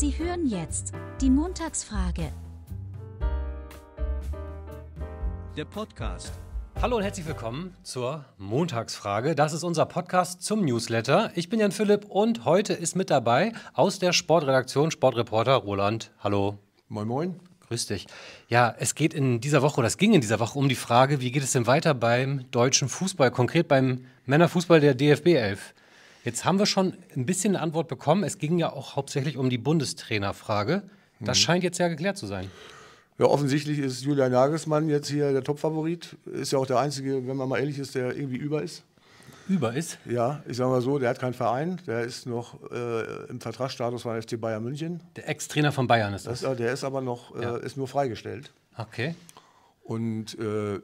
Sie hören jetzt die Montagsfrage. Der Podcast. Hallo und herzlich willkommen zur Montagsfrage. Das ist unser Podcast zum Newsletter. Ich bin Jan Philipp und heute ist mit dabei aus der Sportredaktion Sportreporter Roland. Hallo. Moin, moin. Grüß dich. Ja, es geht in dieser Woche, oder es ging in dieser Woche um die Frage, wie geht es denn weiter beim deutschen Fußball, konkret beim Männerfußball der DFB 11? Jetzt haben wir schon ein bisschen eine Antwort bekommen. Es ging ja auch hauptsächlich um die Bundestrainerfrage. Das mhm. scheint jetzt ja geklärt zu sein. Ja, offensichtlich ist Julian Nagelsmann jetzt hier der Topfavorit. Ist ja auch der Einzige, wenn man mal ehrlich ist, der irgendwie über ist. Über ist? Ja, ich sage mal so, der hat keinen Verein. Der ist noch äh, im Vertragsstatus von FC Bayern München. Der Ex-Trainer von Bayern ist das. das. Äh, der ist aber noch, äh, ja. ist nur freigestellt. Okay. Und äh,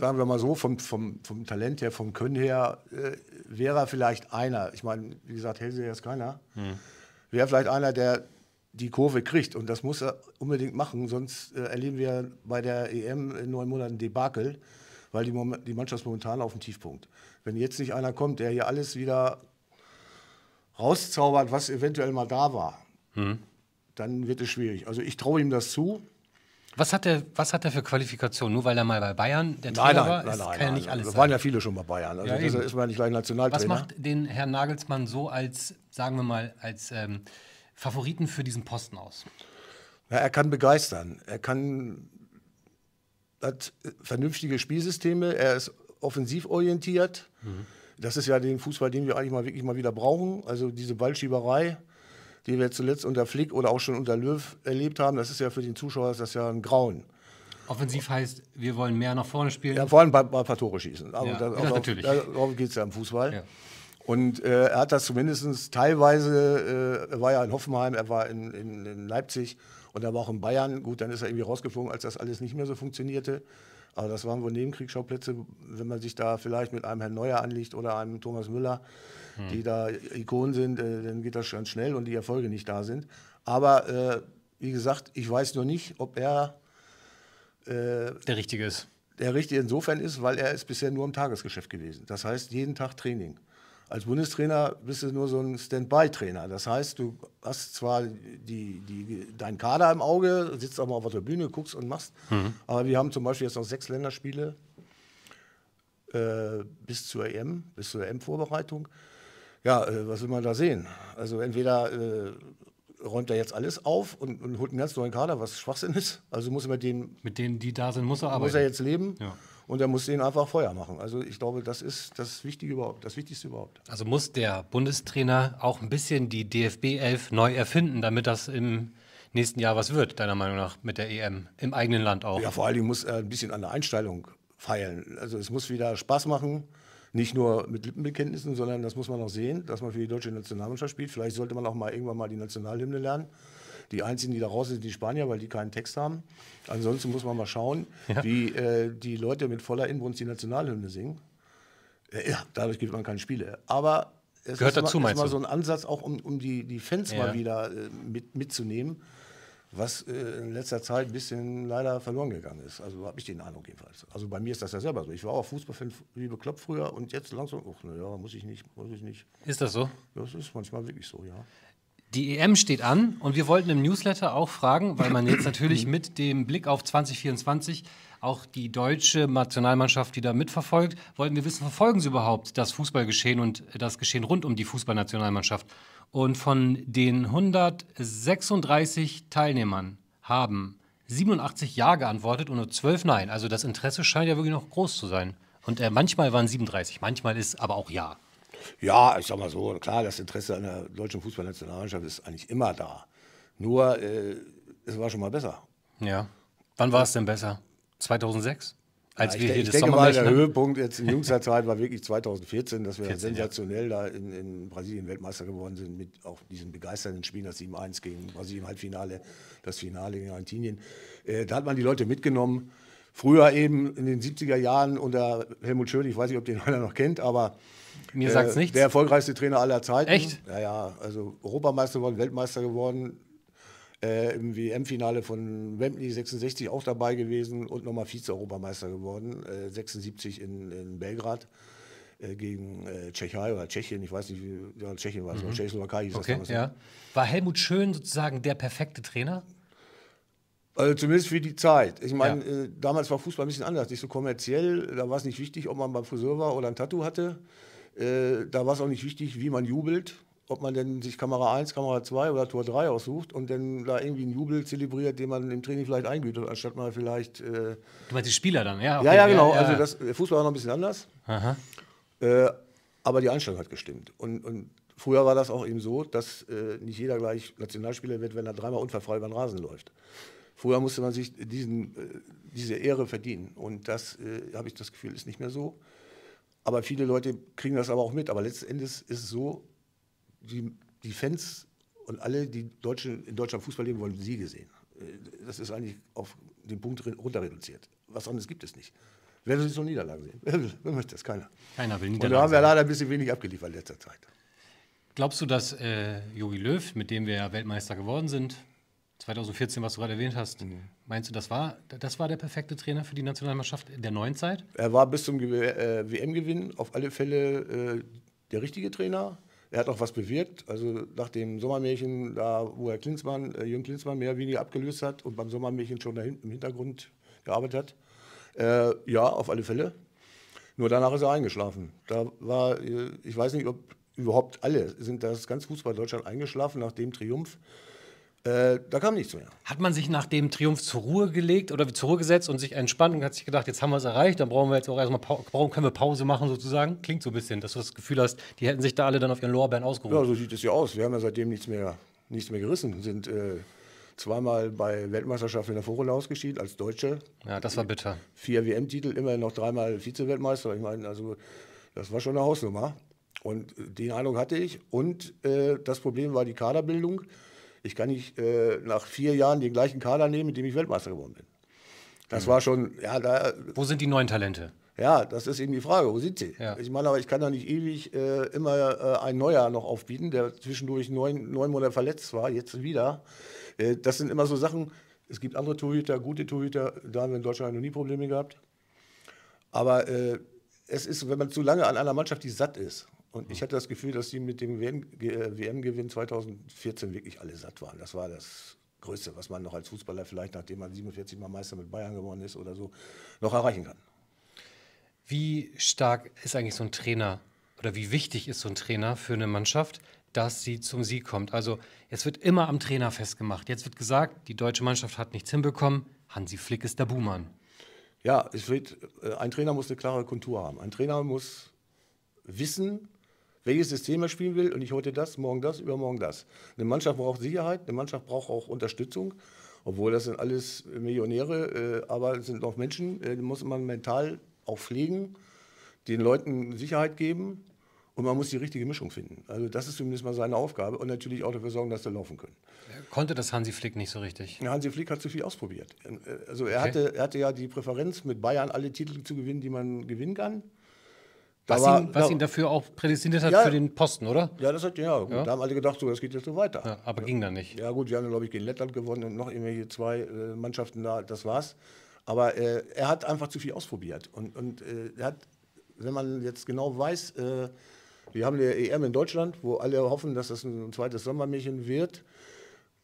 sagen wir mal so, vom, vom, vom Talent her, vom Können her, äh, wäre er vielleicht einer. Ich meine, wie gesagt, Hellseher ist keiner. Hm. Wäre vielleicht einer, der die Kurve kriegt. Und das muss er unbedingt machen, sonst äh, erleben wir bei der EM in neun Monaten Debakel, weil die, die Mannschaft momentan auf dem Tiefpunkt. Wenn jetzt nicht einer kommt, der hier alles wieder rauszaubert, was eventuell mal da war, hm. dann wird es schwierig. Also ich traue ihm das zu. Was hat er, was hat er für Qualifikationen? Nur weil er mal bei Bayern der Trainer nein, nein, war? Nein, nein, kann nein, nicht alles. Da waren ja viele schon bei Bayern. Also ja, ist, ist man nicht gleich Nationaltrainer. Was macht den Herrn Nagelsmann so als, sagen wir mal, als ähm, Favoriten für diesen Posten aus? Na, er kann begeistern. Er kann hat vernünftige Spielsysteme. Er ist offensiv orientiert. Mhm. Das ist ja den Fußball, den wir eigentlich mal wirklich mal wieder brauchen. Also diese Ballschieberei die wir zuletzt unter Flick oder auch schon unter Löw erlebt haben, das ist ja für den Zuschauer das ja ein Grauen. Offensiv heißt, wir wollen mehr nach vorne spielen. Ja, vor allem bei, bei ein paar Tore schießen. Aber ja, das, natürlich. Darum geht es ja im Fußball. Ja. Und äh, er hat das zumindest teilweise, äh, er war ja in Hoffenheim, er war in, in, in Leipzig und er war auch in Bayern. Gut, dann ist er irgendwie rausgeflogen, als das alles nicht mehr so funktionierte. Aber also das waren wohl Nebenkriegsschauplätze, wenn man sich da vielleicht mit einem Herrn Neuer anlegt oder einem Thomas Müller, hm. die da Ikonen sind, äh, dann geht das ganz schnell und die Erfolge nicht da sind. Aber äh, wie gesagt, ich weiß nur nicht, ob er äh, der Richtige ist. Der Richtige insofern ist, weil er ist bisher nur im Tagesgeschäft gewesen. Das heißt, jeden Tag Training. Als Bundestrainer bist du nur so ein Standby-Trainer. Das heißt, du hast zwar die, die, deinen Kader im Auge, sitzt auch mal auf der Bühne, guckst und machst. Mhm. Aber wir haben zum Beispiel jetzt noch sechs Länderspiele äh, bis zur EM, bis zur EM-Vorbereitung. Ja, äh, was will man da sehen? Also entweder äh, räumt er jetzt alles auf und, und, holt einen ganz neuen Kader, was Schwachsinn ist. Also muss er mit denen. Mit denen, die da sind, muss er arbeiten. Muss er jetzt leben. Ja und er muss ihn einfach Feuer machen. Also ich glaube, das ist das, Wichtige überhaupt, das Wichtigste überhaupt. Also muss der Bundestrainer auch ein bisschen die DFB 11 neu erfinden, damit das im nächsten Jahr was wird, deiner Meinung nach, mit der EM im eigenen Land auch. Ja, vor allen Dingen muss er ein bisschen an der Einstellung feilen. Also es muss wieder Spaß machen nicht nur mit Lippenbekenntnissen, sondern das muss man auch sehen, dass man für die deutsche Nationalmannschaft spielt. Vielleicht sollte man auch mal irgendwann mal die Nationalhymne lernen. Die einzigen, die da raus sind, sind die Spanier, weil die keinen Text haben. Ansonsten muss man mal schauen, ja. wie äh, die Leute mit voller Inbrunst die Nationalhymne singen. Äh, ja, dadurch gibt man keine Spiele. Aber es Gehört ist, dazu, mal, ist mal so ein Ansatz, auch um, um die, die Fans ja. mal wieder äh, mit, mitzunehmen, was äh, in letzter Zeit ein bisschen leider verloren gegangen ist. Also habe ich den Eindruck jedenfalls. Also bei mir ist das ja selber so. Ich war auch Fußballfan wie bekloppt früher und jetzt langsam, ach, naja, muss ich nicht, muss ich nicht. Ist das so? Das ist manchmal wirklich so, ja. Die EM steht an und wir wollten im Newsletter auch fragen, weil man jetzt natürlich mit dem Blick auf 2024 auch die deutsche Nationalmannschaft, die da mitverfolgt, wollten wir wissen, verfolgen sie überhaupt das Fußballgeschehen und das Geschehen rund um die Fußballnationalmannschaft? Und von den 136 Teilnehmern haben 87 Ja geantwortet und nur 12 Nein. Also das Interesse scheint ja wirklich noch groß zu sein. Und äh, manchmal waren 37, manchmal ist aber auch Ja. Ja, ich sag mal so, klar, das Interesse an der deutschen Fußballnationalmannschaft ist eigentlich immer da. Nur, äh, es war schon mal besser. Ja. Wann war es denn besser? 2006? Als ja, wir ich, hier ich das denke mal, der Höhepunkt jetzt in jüngster Zeit war wirklich 2014, dass wir 14, sensationell ja. da in, in, Brasilien Weltmeister geworden sind mit auch diesen begeisternden Spielen, das 7-1 gegen Brasilien Halbfinale, das Finale gegen Argentinien. Äh, da hat man die Leute mitgenommen. Früher eben in den 70er Jahren unter Helmut Schön, ich weiß nicht, ob den einer noch kennt, aber mir äh, es nichts. Der erfolgreichste Trainer aller Zeiten. Echt? Ja, ja. Also Europameister geworden, Weltmeister geworden. Äh, Im WM-Finale von Wembley 66 auch dabei gewesen und nochmal Vize-Europameister geworden, äh, 76 in, in Belgrad äh, gegen äh, Tschechei oder Tschechien, ich weiß nicht, wie ja, Tschechien war es, mhm. Tschechoslowakei hieß okay, das damals. Ne? Ja. War Helmut Schön sozusagen der perfekte Trainer? Also zumindest für die Zeit. Ich meine, ja. äh, damals war Fußball ein bisschen anders, nicht so kommerziell. Da war es nicht wichtig, ob man beim Friseur war oder ein Tattoo hatte. Äh, da war es auch nicht wichtig, wie man jubelt, ob man denn sich Kamera 1, Kamera 2 oder Tor 3 aussucht und dann da irgendwie einen Jubel zelebriert, den man im Training vielleicht einbietet, anstatt mal vielleicht. Äh du meinst die Spieler dann, ja? Okay. Ja, ja, genau. Ja, ja. Also das Fußball war noch ein bisschen anders. Äh, aber die Einstellung hat gestimmt. Und, und früher war das auch eben so, dass äh, nicht jeder gleich Nationalspieler wird, wenn er dreimal unverfrei über den Rasen läuft. Früher musste man sich diesen, äh, diese Ehre verdienen. Und das, äh, habe ich das Gefühl, ist nicht mehr so. Aber viele Leute kriegen das aber auch mit. Aber letztendlich ist es so, die, die Fans und alle, die Deutsche, in Deutschland Fußball leben, wollen Siege sehen. Äh, das ist eigentlich auf den Punkt runter reduziert. Was anderes gibt es nicht. Wer will so Niederlagen sehen? Wer, möchte das? Keiner. Keiner will Niederlagen. Und da haben wir leider ein bisschen wenig abgeliefert in letzter Zeit. Glaubst du, dass äh, Jogi Löw, mit dem wir Weltmeister geworden sind, 2014, was du gerade erwähnt hast, mhm. meinst du, das war, das war der perfekte Trainer für die Nationalmannschaft der neuen Zeit? Er war bis zum WM-Gewinn äh, auf alle Fälle äh, der richtige Trainer. Er hat auch was bewirkt. Also nach dem Sommermärchen, da wo er Klinsmann, äh, Jürgen Klinsmann mehr oder weniger abgelöst hat und beim Sommermärchen schon dahin, im Hintergrund gearbeitet hat. Äh, ja, auf alle Fälle. Nur danach ist er eingeschlafen. Da war, äh, ich weiß nicht, ob überhaupt alle, sind das ganz Fußball Deutschland eingeschlafen nach dem Triumph. Äh, da kam nichts mehr. Hat man sich nach dem Triumph zur Ruhe gelegt oder zur Ruhe gesetzt und sich entspannt und hat sich gedacht, jetzt haben wir es erreicht, dann brauchen wir jetzt auch erstmal brauchen, können wir Pause machen sozusagen? Klingt so ein bisschen, dass du das Gefühl hast, die hätten sich da alle dann auf ihren Lorbeeren ausgeruht. Ja, so sieht es ja aus. Wir haben ja seitdem nichts mehr, nichts mehr gerissen. Sind äh, zweimal bei Weltmeisterschaften in der Vorrunde ausgeschieden als Deutsche. Ja, das war bitter. Vier WM-Titel, immerhin noch dreimal Vize-Weltmeister. Ich meine, also das war schon eine Hausnummer. Und äh, die Eindruck hatte ich. Und äh, das Problem war die Kaderbildung. Ich kann nicht äh, nach vier Jahren den gleichen Kader nehmen, mit dem ich Weltmeister geworden bin. Das mhm. war schon, ja, da, Wo sind die neuen Talente? Ja, das ist eben die Frage, wo sind sie? Ja. Ich meine, aber ich kann da nicht ewig äh, immer äh, ein Neuer noch aufbieten, der zwischendurch neun, neun Monate verletzt war, jetzt wieder. Äh, das sind immer so Sachen, es gibt andere Torhüter, gute Torhüter, da haben wir in Deutschland noch nie Probleme gehabt. Aber äh, es ist, wenn man zu lange an einer Mannschaft, die satt ist, und mhm. ich hatte das Gefühl, dass sie mit dem WM-Gewinn äh, 2014 wirklich alle satt waren. Das war das Größte, was man noch als Fußballer vielleicht, nachdem man 47 Mal Meister mit Bayern geworden ist oder so, noch erreichen kann. Wie stark ist eigentlich so ein Trainer oder wie wichtig ist so ein Trainer für eine Mannschaft, dass sie zum Sieg kommt? Also es wird immer am Trainer festgemacht. Jetzt wird gesagt, die deutsche Mannschaft hat nichts hinbekommen. Hansi Flick ist der Buhmann. Ja, es wird, äh, ein Trainer muss eine klare Kontur haben. Ein Trainer muss wissen, welches System er spielen will und ich heute das, morgen das, übermorgen das. Eine Mannschaft braucht Sicherheit, eine Mannschaft braucht auch Unterstützung, obwohl das sind alles Millionäre, äh, aber es sind auch Menschen, äh, die muss man mental auch pflegen, den Leuten Sicherheit geben und man muss die richtige Mischung finden. Also das ist zumindest mal seine Aufgabe und natürlich auch dafür sorgen, dass sie laufen können. Konnte das Hansi Flick nicht so richtig? Hansi Flick hat zu viel ausprobiert. Äh, äh, also er, okay. hatte, er hatte ja die Präferenz, mit Bayern alle Titel zu gewinnen, die man gewinnen kann. Was, Aber, ihn, was ja, ihn, dafür auch prädestiniert hat ja, für den Posten, oder? Ja, das hat, ja, gut, ja. da haben alle gedacht, so, das geht jetzt so weiter. aber ging dann nicht. Ja gut, wir haben, glaube ich, gegen Lettland gewonnen und noch irgendwelche zwei äh, Mannschaften da, das war's. Aber äh, er hat einfach zu viel ausprobiert. Und, und äh, er hat, wenn man jetzt genau weiß, äh, wir haben eine EM in Deutschland, wo alle hoffen, dass das ein zweites Sommermärchen wird.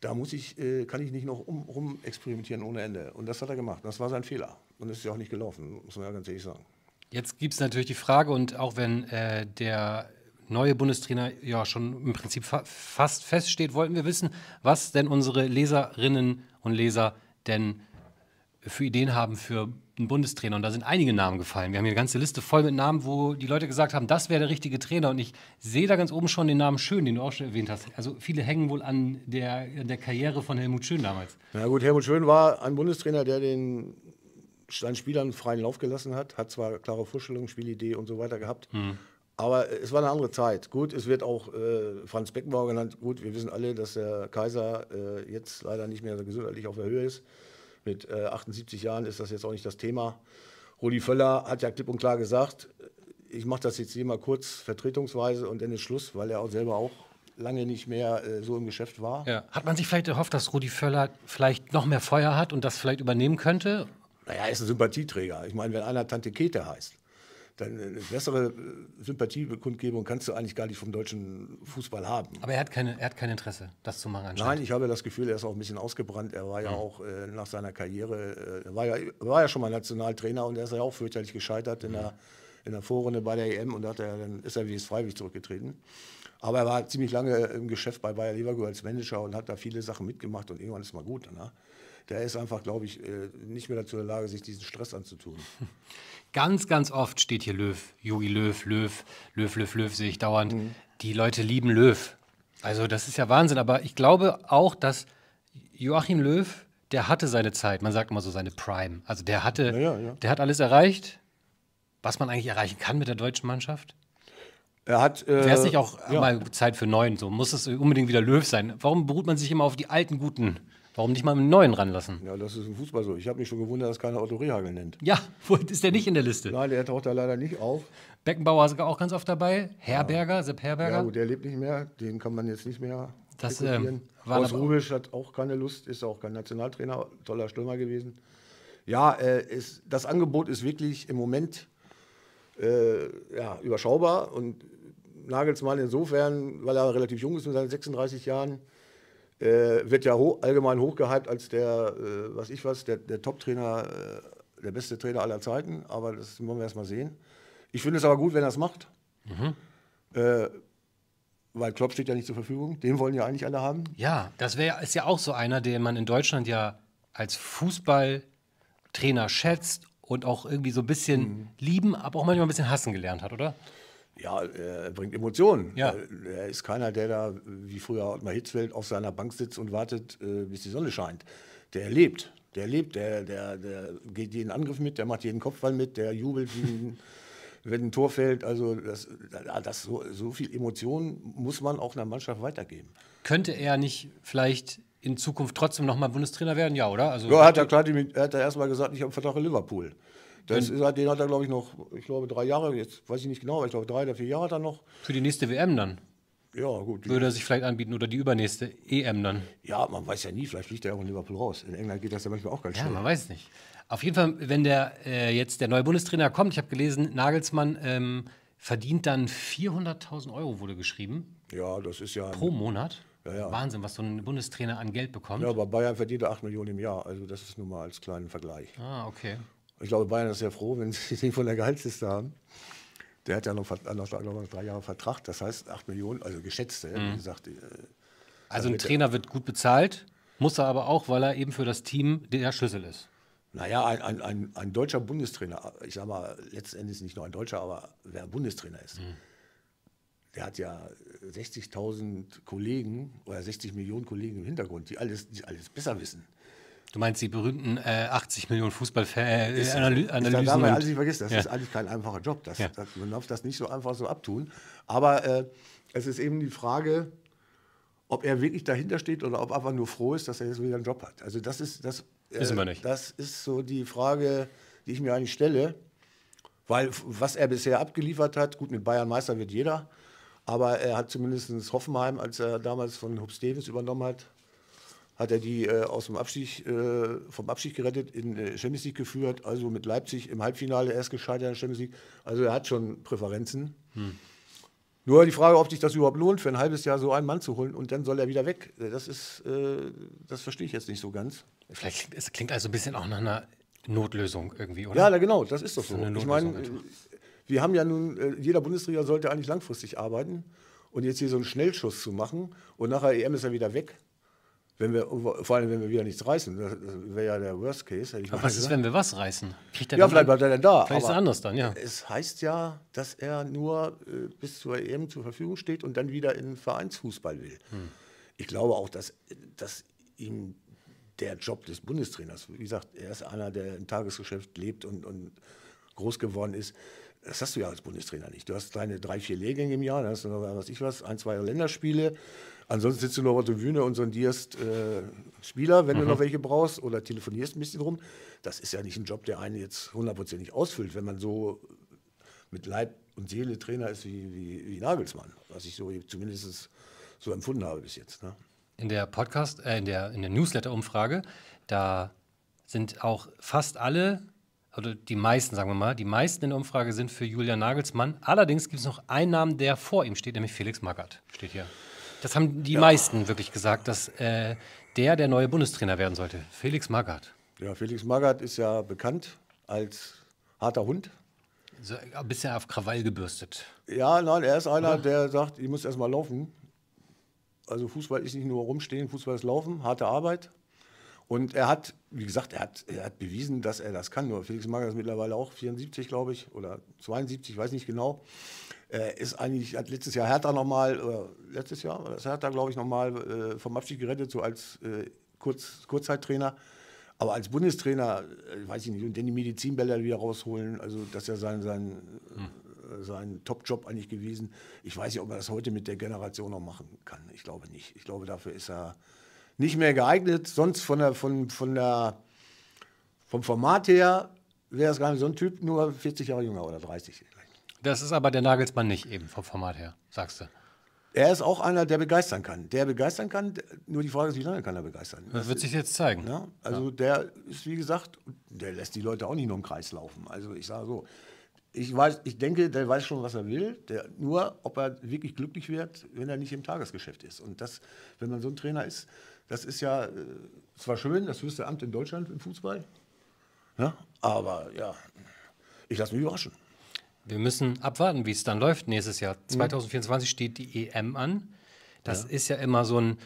Da muss ich, äh, kann ich nicht noch um, experimentieren ohne Ende. Und das hat er gemacht. Das war sein Fehler. Und es ist ja auch nicht gelaufen, muss man ja ganz ehrlich sagen. Jetzt gibt es natürlich die Frage, und auch wenn äh, der neue Bundestrainer ja schon im Prinzip fa fast feststeht, wollten wir wissen, was denn unsere Leserinnen und Leser denn für Ideen haben für einen Bundestrainer. Und da sind einige Namen gefallen. Wir haben hier eine ganze Liste voll mit Namen, wo die Leute gesagt haben, das wäre der richtige Trainer. Und ich sehe da ganz oben schon den Namen Schön, den du auch schon erwähnt hast. Also viele hängen wohl an der, der Karriere von Helmut Schön damals. Na gut, Helmut Schön war ein Bundestrainer, der den seinen Spielern freien Lauf gelassen hat, hat zwar klare Vorstellungen, Spielidee und so weiter gehabt, mhm. aber es war eine andere Zeit. Gut, es wird auch äh, Franz Beckenbauer genannt. Gut, wir wissen alle, dass der Kaiser äh, jetzt leider nicht mehr gesundheitlich auf der Höhe ist. Mit äh, 78 Jahren ist das jetzt auch nicht das Thema. Rudi Völler hat ja klipp und klar gesagt, äh, ich mache das jetzt hier mal kurz vertretungsweise und dann ist Schluss, weil er auch selber auch lange nicht mehr äh, so im Geschäft war. Ja. Hat man sich vielleicht erhofft, dass Rudi Völler vielleicht noch mehr Feuer hat und das vielleicht übernehmen könnte? Naja, er ist ein Sympathieträger. Ich meine, wenn einer Tante Käthe heißt, dann äh, eine bessere äh, Sympathiebekundgebung kannst du eigentlich gar nicht vom deutschen Fußball haben. Aber er hat, keine, er hat kein Interesse, das zu machen anscheinend. Nein, ich habe das Gefühl, er ist auch ein bisschen ausgebrannt. Er war mhm. ja auch äh, nach seiner Karriere, äh, war, ja, war ja schon mal Nationaltrainer und er ist ja auch fürchterlich gescheitert mhm. in, der, in der Vorrunde bei der EM und da er, dann ist er wie Freiwillig zurückgetreten. Aber er war ziemlich lange im Geschäft bei Bayer Leverkusen als Manager und hat da viele Sachen mitgemacht und irgendwann ist mal gut. Ne? der ist einfach, glaube ich, äh, nicht mehr dazu in der Lage, sich diesen Stress anzutun. Ganz, ganz oft steht hier Löw, Jogi Löw, Löw, Löw, Löw, Löw sehe ich dauernd. Mhm. Die Leute lieben Löw. Also das ist ja Wahnsinn, aber ich glaube auch, dass Joachim Löw, der hatte seine Zeit, man sagt immer so seine Prime. Also der hatte, ja, ja. der hat alles erreicht, was man eigentlich erreichen kann mit der deutschen Mannschaft. Er hat. Äh, Wäre es nicht auch ja. mal Zeit für neun? So muss es unbedingt wieder Löw sein. Warum beruht man sich immer auf die alten guten? Warum nicht mal einen neuen ranlassen? Ja, das ist im Fußball so. Ich habe mich schon gewundert, dass keiner Otto Rehagel nennt. Ja, ist der nicht in der Liste? Nein, der taucht da leider nicht auf. Beckenbauer ist auch ganz oft dabei. Herberger, ja. Sepp Herberger. Ja, gut, der lebt nicht mehr. Den kann man jetzt nicht mehr. Das äh, war Rubisch hat auch keine Lust, ist auch kein Nationaltrainer, toller Stürmer gewesen. Ja, äh, ist, das Angebot ist wirklich im Moment äh, ja, überschaubar und Nagelsmann insofern, weil er relativ jung ist mit seinen 36 Jahren, äh, wird ja ho allgemein hochgehypt als der, äh, was ich was, der, der Top-Trainer, äh, der beste Trainer aller Zeiten. Aber das wollen wir erst mal sehen. Ich finde es aber gut, wenn er es macht. Mhm. Äh, weil Klopp steht ja nicht zur Verfügung. Den wollen ja eigentlich alle haben. Ja, das wär, ist ja auch so einer, den man in Deutschland ja als Fußballtrainer schätzt und auch irgendwie so ein bisschen mhm. lieben, aber auch manchmal ein bisschen hassen gelernt hat, oder? Ja, er bringt Emotionen. Ja. Äh, er ist keiner, der da wie früher Ottmar Hitzfeld auf seiner Bank sitzt und wartet, äh, bis die Sonne scheint. Der lebt, der lebt, der, der, der geht jeden Angriff mit, der macht jeden Kopfball mit, der jubelt, wie, wenn ein Tor fällt. Also das, das so, so viel Emotionen muss man auch einer Mannschaft weitergeben. Könnte er nicht vielleicht in Zukunft trotzdem nochmal Bundestrainer werden? Ja, oder? Also ja, hat er, klar, hat ja erstmal gesagt, ich habe einen Vertrag in Liverpool. Das ist, halt, den hat er, glaube ich, noch, ich glaube, drei Jahre, jetzt weiß ich nicht genau, aber ich glaube, drei oder vier Jahre hat er noch. Für die nächste WM dann? Ja, gut. Würde er sich vielleicht anbieten oder die übernächste EM dann? Ja, man weiß ja nie, vielleicht fliegt er auch in Liverpool raus. In England geht das ja manchmal auch ganz schnell. Ja, man weiß nicht. Auf jeden Fall, wenn der äh, jetzt der neue Bundestrainer kommt, ich habe gelesen, Nagelsmann ähm, verdient dann 400.000 Euro, wurde geschrieben. Ja, das ist ja. Pro Monat. Ja, ja. Wahnsinn, was so ein Bundestrainer an Geld bekommt. Ja, aber Bayern verdient 8 Millionen im Jahr. Also das ist nur mal als kleinen Vergleich. Ah, okay. Ich glaube, Bayern ist sehr froh, wenn sie den von der Gehaltsliste haben. Der hat ja noch, noch, noch drei Jahre Vertrag, das heißt 8 Millionen, also geschätzte, mhm. wie gesagt. Äh, also ein Trainer wird gut bezahlt, muss er aber auch, weil er eben für das Team der Schlüssel ist. Naja, ein, ein, ein, ein deutscher Bundestrainer, ich sage mal, letztendlich nicht nur ein deutscher, aber wer Bundestrainer ist, mhm. der hat ja 60.000 Kollegen oder 60 Millionen Kollegen im Hintergrund, die alles, die alles besser wissen. Du meinst die berühmten äh, 80 Millionen Fußball-Analysen? Äh, Analysen darf man Das ja. ist eigentlich kein einfacher Job. Das, ja. das, man darf das nicht so einfach so abtun. Aber äh, es ist eben die Frage, ob er wirklich dahinter steht oder ob er einfach nur froh ist, dass er jetzt wieder einen Job hat. Also das ist das. Äh, wir nicht. Das ist so die Frage, die ich mir eigentlich stelle, weil was er bisher abgeliefert hat, gut mit Bayern Meister wird jeder, aber er hat zumindest Hoffenheim, als er damals von Hub Stevens übernommen hat, hat er die äh, aus dem Abstieg, äh, vom Abstieg gerettet, in äh, Champions League geführt, also mit Leipzig im Halbfinale erst gescheitert in Champions League. Also er hat schon Präferenzen. Hm. Nur die Frage, ob sich das überhaupt lohnt, für ein halbes Jahr so einen Mann zu holen und dann soll er wieder weg. Äh, das ist, äh, das verstehe ich jetzt nicht so ganz. Vielleicht klingt, es klingt also ein bisschen auch nach einer Notlösung irgendwie, oder? Ja, genau, das ist doch so. Ich meine, äh, wir haben ja nun, jeder Bundesliga sollte eigentlich langfristig arbeiten und jetzt hier so einen Schnellschuss zu machen und nachher EM ist er wieder weg. Wenn wir, vor allem, wenn wir wieder nichts reißen, das, wäre ja der Worst Case. aber was gesagt. ist, wenn wir was reißen? ja, vielleicht bleibt er dann da. Vielleicht ist er anders dann, ja. Es heißt ja, dass er nur äh, bis zur EM zur Verfügung steht und dann wieder in Vereinsfußball will. Hm. Ich glaube auch, dass, dass ihm der Job des Bundestrainers, wie gesagt, er ist einer, der im Tagesgeschäft lebt und, und groß geworden ist, das hast du ja als Bundestrainer nicht. Du hast deine drei, vier Lehrgänge im Jahr, dann hast du noch, was ich was, ein, zwei Länderspiele. Ansonsten sitzt du noch auf der Bühne und sondierst äh, Spieler, wenn mhm. du noch welche brauchst, oder telefonierst ein bisschen rum. Das ist ja nicht ein Job, der einen jetzt hundertprozentig ausfüllt, wenn man so mit Leib und Seele Trainer ist wie, wie, wie Nagelsmann, was ich so zumindest so empfunden habe bis jetzt. Ne? In der Podcast, äh, in der, in der Newsletter-Umfrage, da sind auch fast alle oder die meisten, sagen wir mal, die meisten in der Umfrage sind für Julian Nagelsmann. Allerdings gibt es noch einen Namen, der vor ihm steht, nämlich Felix Magath steht hier. Das haben die ja. meisten wirklich gesagt, dass äh, der der neue Bundestrainer werden sollte. Felix Magath. Ja, Felix Magath ist ja bekannt als harter Hund. So, ein auf Krawall gebürstet. Ja, nein, er ist einer, oder? der sagt, ich muss erstmal laufen. Also Fußball ist nicht nur rumstehen, Fußball ist laufen, harte Arbeit. Und er hat, wie gesagt, er hat, er hat bewiesen, dass er das kann. Nur Felix Magath ist mittlerweile auch 74, glaube ich, oder 72, weiß nicht genau. Er ist eigentlich, hat letztes Jahr Hertha nochmal, oder letztes Jahr, das Hertha, glaube ich, nochmal äh, vom Abstieg gerettet, so als äh, Kurz, Kurzzeittrainer. Aber als Bundestrainer, äh, weiß ich nicht, und den die Medizinbälle wieder rausholen, also das ist ja sein, sein, hm. Äh, sein Top-Job eigentlich gewesen. Ich weiß nicht, ob er das heute mit der Generation noch machen kann. Ich glaube nicht. Ich glaube, dafür ist er nicht mehr geeignet. Sonst von der, von, von der, vom Format her wäre es gar nicht so ein Typ, nur 40 Jahre jünger oder 30. Das ist aber der Nagelsmann nicht eben vom Format her, sagst du. Er ist auch einer, der begeistern kann. Der begeistern kann, nur die Frage ist, wie lange kann er begeistern? Das wird sich jetzt zeigen. Ja, also ja. der ist, wie gesagt, der lässt die Leute auch nicht nur im Kreis laufen. Also ich sage so, ich, weiß, ich denke, der weiß schon, was er will. Der, nur, ob er wirklich glücklich wird, wenn er nicht im Tagesgeschäft ist. Und das, wenn man so ein Trainer ist, das ist ja äh, zwar schön, das höchste Amt in Deutschland im Fußball, ja, aber ja, ich lasse mich überraschen. Wir müssen abwarten, wie es dann läuft nächstes Jahr. 2024 mhm. steht die EM an. Das ja. ist ja immer so ein,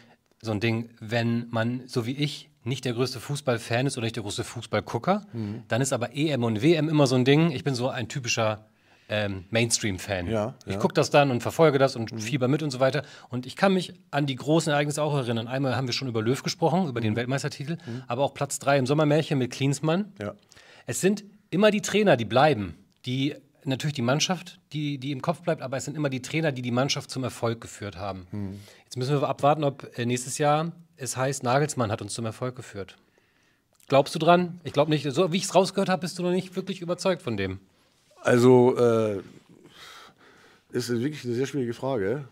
so ein Ding, wenn man, so wie ich, nicht der größte Fußballfan ist oder nicht der größte Fußballgucker, mhm. dann ist aber EM und WM immer so ein Ding. Ich bin so ein typischer ähm, Mainstream-Fan. Ja, ich ja. gucke das dann und verfolge das und mhm. fieber mit und so weiter. Und ich kann mich an die großen Ereignisse auch erinnern. Einmal haben wir schon über Löw gesprochen, über mhm. den Weltmeistertitel, mhm. aber auch Platz 3 im Sommermärchen mit Klinsmann. Ja. Es sind immer die Trainer, die bleiben, die natürlich die Mannschaft, die, die im Kopf bleibt, aber es sind immer die Trainer, die die Mannschaft zum Erfolg geführt haben. Hm. Jetzt müssen wir abwarten, ob äh, nächstes Jahr es heißt, Nagelsmann hat uns zum Erfolg geführt. Glaubst du dran? Ich glaube nicht. So wie ich es rausgehört habe, bist du noch nicht wirklich überzeugt von dem. Also, äh, ist wirklich eine sehr schwierige Frage.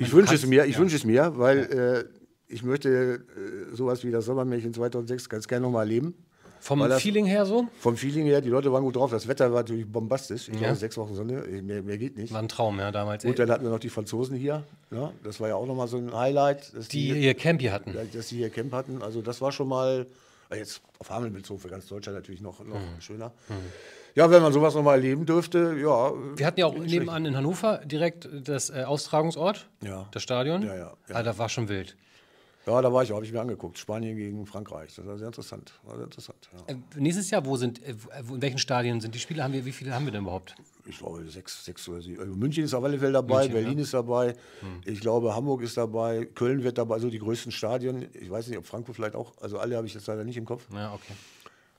Ich, mein, ich wünsche es mir, ich ja. wünsche es mir, weil ja. äh, ich möchte äh, sowas wie das Sommermärchen 2006 ganz gerne nochmal erleben. Vom das, Feeling her so? Vom Feeling her, die Leute waren gut drauf. Das Wetter war natürlich bombastisch. Ich ja. hatte sechs Wochen Sonne, äh, mehr, mehr, geht nicht. War ein Traum, ja, damals. Und dann hatten wir noch die Franzosen hier. Ja, ne? das war ja auch nochmal so ein Highlight. Die, die, ihr Camp hier hatten. Dass die hier Camp hatten. Also das war schon mal, äh, jetzt auf Hamel bezogen, für ganz Deutschland natürlich noch, noch mhm. schöner. Mhm. Ja, wenn man sowas nochmal erleben dürfte, ja. Wir hatten ja auch nebenan in Hannover direkt äh, das äh, Austragungsort, ja. das Stadion. Ja, ja. ja. Ah, da war schon wild. Ja, da war ich, habe ich mir angeguckt. Spanien gegen Frankreich. Das war sehr interessant. War sehr interessant ja. äh, nächstes Jahr, wo sind, äh, äh, in welchen Stadien sind die Spiele? Haben wir, wie viele haben wir denn überhaupt? Ich glaube, sechs, sechs oder sieben. Also München ist auf alle Fälle dabei, München, Berlin ja. ist dabei. Hm. Ich glaube, Hamburg ist dabei, Köln wird dabei, so also die größten Stadien. Ich weiß nicht, ob Frankfurt vielleicht auch, also alle habe ich jetzt leider nicht im Kopf. Ja, okay.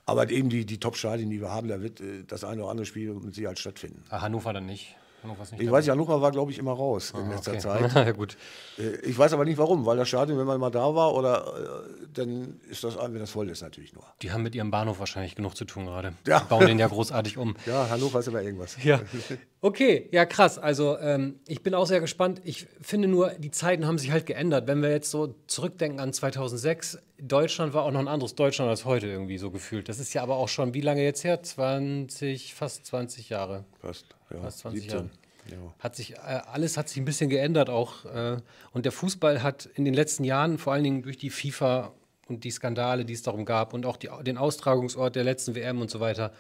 Aber eben die, die Top-Stadien, die wir haben, da wird äh, das eine oder andere Spiel mit Sicherheit stattfinden. Ah, Hannover dann nicht. nicht ich dabei. weiß, Hannover war, glaube ich, immer raus ah, in letzter okay. Zeit. ja, gut. Äh, ich weiß aber nicht warum, weil das Stadion, wenn man mal da war, oder äh, dann ist das, wenn das voll ist, natürlich nur. Die haben mit ihrem Bahnhof wahrscheinlich genug zu tun gerade. Ja. Die bauen den ja großartig um. Ja, Hannover ist immer irgendwas. Ja. Okay, ja krass. Also ähm, ich bin auch sehr gespannt. Ich finde nur, die Zeiten haben sich halt geändert. Wenn wir jetzt so zurückdenken an 2006, Deutschland war auch noch ein anderes Deutschland als heute irgendwie so gefühlt. Das ist ja aber auch schon wie lange jetzt her? 20, fast 20 Jahre. Fast, ja. Fast 20 Jahre. Ja. Hat sich, äh, alles hat sich ein bisschen geändert auch. Äh, und der Fußball hat in den letzten Jahren, vor allen Dingen durch die FIFA und die Skandale, die es darum gab und auch die, den Austragungsort der letzten WM und so weiter,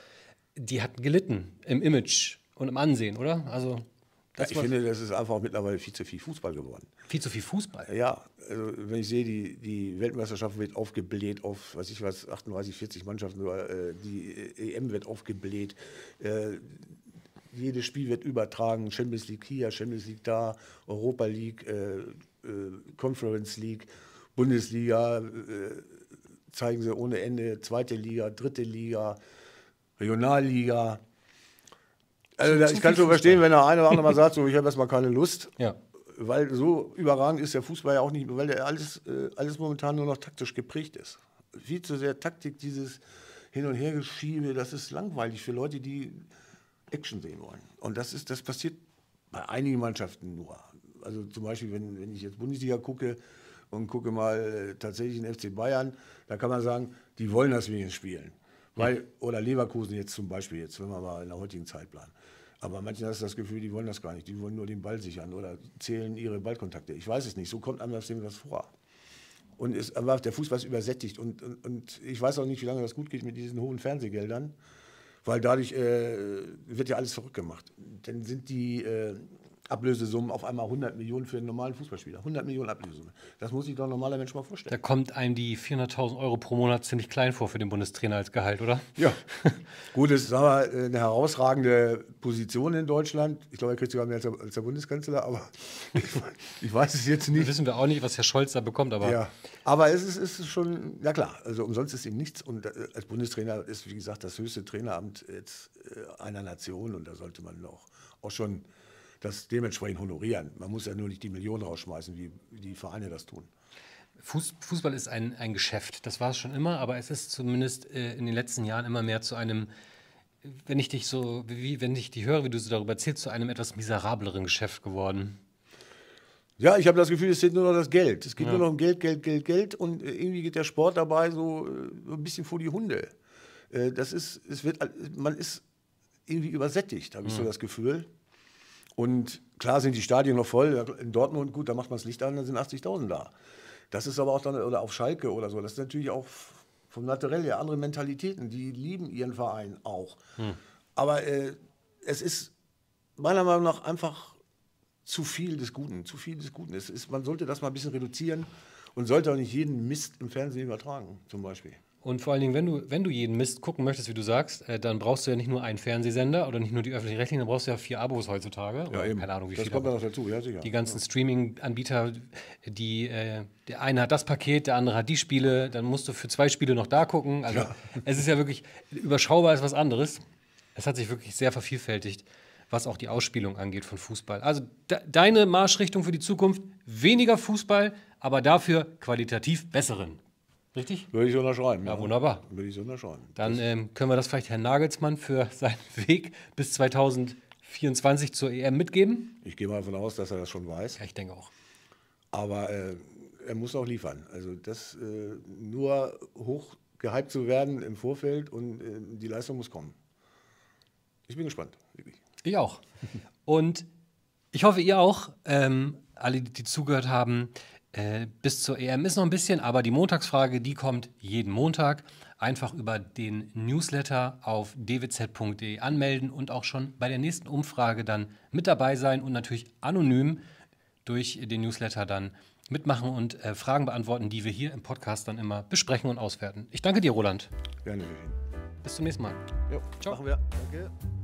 die hatten gelitten im Image und im Ansehen, oder? Also ja, ich finde, das ist einfach mittlerweile viel zu viel Fußball geworden. Viel zu viel Fußball? Ja, also wenn ich sehe, die, die Weltmeisterschaft wird aufgebläht auf, weiß ich was, 38, 40 Mannschaften, äh, die äh, EM wird aufgebläht, äh, jedes Spiel wird übertragen, Champions League hier, Champions League da, Europa League, Conference League, Bundesliga, zeigen sie ohne Ende, zweite Liga, dritte Liga, Regionalliga. Also, ich kann schon verstehen, wenn der eine oder andere mal sagt, so, ich habe erstmal keine Lust. Ja. Weil so überragend ist der Fußball ja auch nicht, weil der alles, äh, alles momentan nur noch taktisch geprägt ist. Viel zu sehr Taktik, dieses Hin- und Hergeschiebe, das ist langweilig für Leute, die Action sehen wollen. Und das, ist, das passiert bei einigen Mannschaften nur. Also zum Beispiel, wenn, wenn ich jetzt Bundesliga gucke und gucke mal äh, tatsächlich den FC Bayern, da kann man sagen, die wollen das wenigstens spielen. Weil, oder Leverkusen jetzt zum Beispiel, jetzt, wenn wir mal in der heutigen Zeit planen. Aber manchmal hast du das Gefühl, die wollen das gar nicht. Die wollen nur den Ball sichern oder zählen ihre Ballkontakte. Ich weiß es nicht. So kommt einem das was vor. Und ist, aber der Fußball ist übersättigt. Und, und, und, ich weiß auch nicht, wie lange das gut geht mit diesen hohen Fernsehgeldern, weil dadurch äh, wird ja alles verrückt gemacht. Dann sind die, äh, Ablösesummen auf einmal 100 Millionen für einen normalen Fußballspieler. 100 Millionen Ablösesumme. Das muss sich doch ein normaler Mensch mal vorstellen. Da kommt einem die 400.000 Euro pro Monat ziemlich klein vor für den Bundestrainer als Gehalt, oder? Ja. Gut, das ist mal, äh, eine herausragende Position in Deutschland. Ich glaube, er kriegt sogar mehr als der, als der Bundeskanzler, aber ich, ich, weiß es jetzt nicht. Das wissen wir auch nicht, was Herr Scholz da bekommt, aber. Ja. Aber es ist, ist schon, ja klar, also umsonst ist ihm nichts. Und äh, als Bundestrainer ist, wie gesagt, das höchste Traineramt jetzt äh, einer Nation und da sollte man auch, auch schon das dementsprechend honorieren. Man muss ja nur nicht die Millionen rausschmeißen, wie die Vereine das tun. Fußball ist ein, ein Geschäft, das war es schon immer, aber es ist zumindest äh, in den letzten Jahren immer mehr zu einem, wenn ich dich so, wie, wenn ich die höre, wie du so darüber erzählst, zu einem etwas miserableren Geschäft geworden. Ja, ich habe das Gefühl, es geht nur noch das Geld. Es geht ja. nur noch um Geld, Geld, Geld, Geld und äh, irgendwie geht der Sport dabei so, äh, so ein bisschen vor die Hunde. Äh, das ist, es wird, man ist irgendwie übersättigt, habe ich ja. so mhm. das Gefühl. Und klar sind die Stadien noch voll. In Dortmund, gut, da macht man das Licht an, dann sind 80.000 da. Das ist aber auch dann, oder auf Schalke oder so, das ist natürlich auch vom Naturell her andere Mentalitäten. Die lieben ihren Verein auch. Hm. Aber äh, es ist meiner Meinung nach einfach zu viel des Guten. Zu viel des Guten. Es ist, man sollte das mal ein bisschen reduzieren und sollte auch nicht jeden Mist im Fernsehen übertragen, zum Beispiel. Und vor allen Dingen, wenn du, wenn du jeden Mist gucken möchtest, wie du sagst, äh, dann brauchst du ja nicht nur einen Fernsehsender oder nicht nur die öffentlich-rechtlichen, dann brauchst du ja vier Abos heutzutage. Ja, eben. Keine Ahnung, wie das viele. Das kommt noch dazu, ja, sicher. Die ganzen ja. Streaming-Anbieter, äh, der eine hat das Paket, der andere hat die Spiele, dann musst du für zwei Spiele noch da gucken. Also, ja. es ist ja wirklich, überschaubar ist was anderes. Es hat sich wirklich sehr vervielfältigt, was auch die Ausspielung angeht von Fußball. Also, de deine Marschrichtung für die Zukunft: weniger Fußball, aber dafür qualitativ besseren. Richtig? Würde ich unterschreiben. Ja, ja. wunderbar. Würde ich unterschreiben. Dann ähm, können wir das vielleicht Herrn Nagelsmann für seinen Weg bis 2024 zur EM mitgeben. Ich gehe mal davon aus, dass er das schon weiß. Ja, ich denke auch. Aber äh, er muss auch liefern. Also das äh, nur hoch gehypt zu werden im Vorfeld und äh, die Leistung muss kommen. Ich bin gespannt. Wirklich. Ich auch. und ich hoffe, ihr auch, ähm, alle, die zugehört haben. Äh, bis zur EM ist noch ein bisschen, aber die Montagsfrage, die kommt jeden Montag. Einfach über den Newsletter auf dwz.de anmelden und auch schon bei der nächsten Umfrage dann mit dabei sein und natürlich anonym durch den Newsletter dann mitmachen und äh, Fragen beantworten, die wir hier im Podcast dann immer besprechen und auswerten. Ich danke dir, Roland. Gerne geschehen. Bis zum nächsten Mal. Jo, Ciao. Machen wir. Danke.